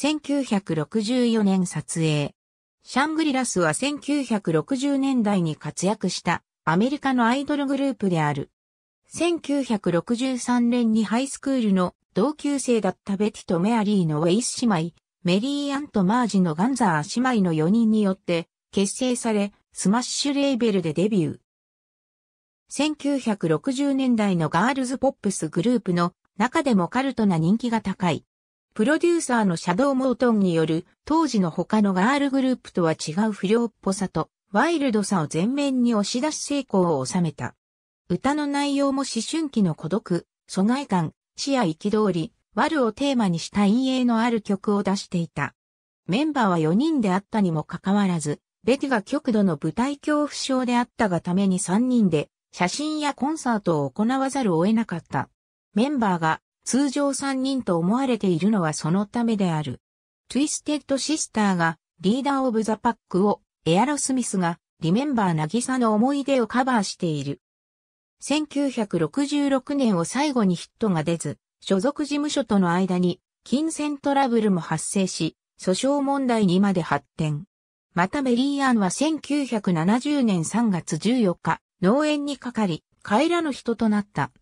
1964年撮影。シャングリラスは1960年代に活躍したアメリカのアイドルグループである。1963年にハイスクールの同級生だったベティとメアリーのウェイス姉妹、メリー・アンとマージのガンザー姉妹の4人によって結成され、スマッシュレーベルでデビュー。1960年代のガールズポップスグループの中でもカルトな人気が高いプロデューサーのシャドウ・モートンによる当時の他のガールグループとは違う不良っぽさとワイルドさを前面に押し出し成功を収めた。歌の内容も思春期の孤独、疎外感、視野通り、ワルをテーマにした陰影のある曲を出していた。メンバーは4人であったにもかかわらず、ベティが極度の舞台恐怖症であったがために3人で写真やコンサートを行わざるを得なかった。メンバーが通常3人と思われているのはそのためである。ツイステッドシスターがリーダーオブザパックをエアロスミスがリメンバーさの思い出をカバーしている。1966年を最後にヒットが出ず、所属事務所との間に金銭トラブルも発生し、訴訟問題にまで発展。またメリーアンは1970年3月14日、農園にかかり、帰らぬ人となった。